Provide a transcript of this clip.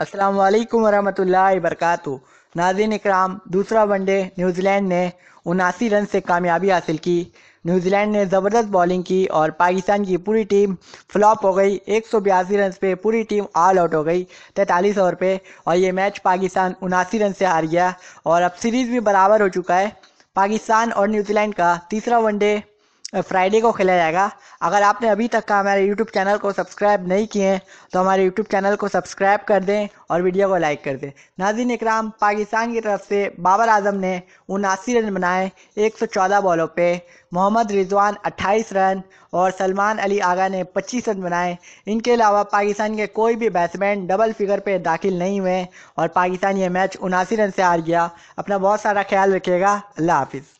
अस्सलाम वालेकुम वरहमतुल्लाहि वरकू नाजिन इकराम दूसरा वनडे न्यूजीलैंड ने उनासी रन से कामयाबी हासिल की न्यूजीलैंड ने ज़बरदस्त बॉलिंग की और पाकिस्तान की पूरी टीम फ्लॉप हो गई एक सौ बयासी रन पे पूरी टीम ऑल आउट हो गई तैंतालीस ओवर पे और ये मैच पाकिस्तान उनासी रन से हार गया और अब सीरीज़ भी बराबर हो चुका है पाकिस्तान और न्यूजीलैंड का तीसरा वनडे फ्राइडे को खेला जाएगा अगर आपने अभी तक का हमारे यूट्यूब चैनल को सब्सक्राइब नहीं किए हैं तो हमारे यूट्यूब चैनल को सब्सक्राइब कर दें और वीडियो को लाइक कर दें नाजिन इकराम पाकिस्तान की तरफ से बाबर आजम ने उनासी रन बनाए 114 बॉलों पे मोहम्मद रिजवान 28 रन और सलमान अली आगा ने 25 रन बनाए इनके अलावा पाकिस्तान के कोई भी बैट्समैन डबल फिगर पे दाखिल नहीं हुए और पाकिस्तान ये मैच उनासी रन से हार गया अपना बहुत सारा ख्याल रखिएगा अल्लाह हाफिज़